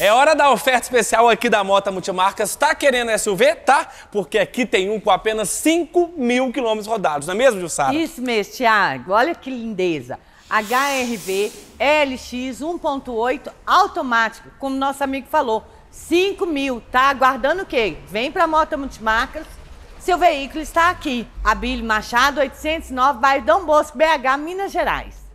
É hora da oferta especial aqui da Mota Multimarcas. Tá querendo SUV? Tá? Porque aqui tem um com apenas 5 mil quilômetros rodados, não é mesmo, Jussara? Isso mesmo, Thiago. Olha que lindeza. HRV LX 1.8 automático, como nosso amigo falou. 5 mil, tá? Aguardando o quê? Vem pra Mota Multimarcas. Seu veículo está aqui. Abílio Machado, 809, bairro Dom Bosco, BH, Minas Gerais.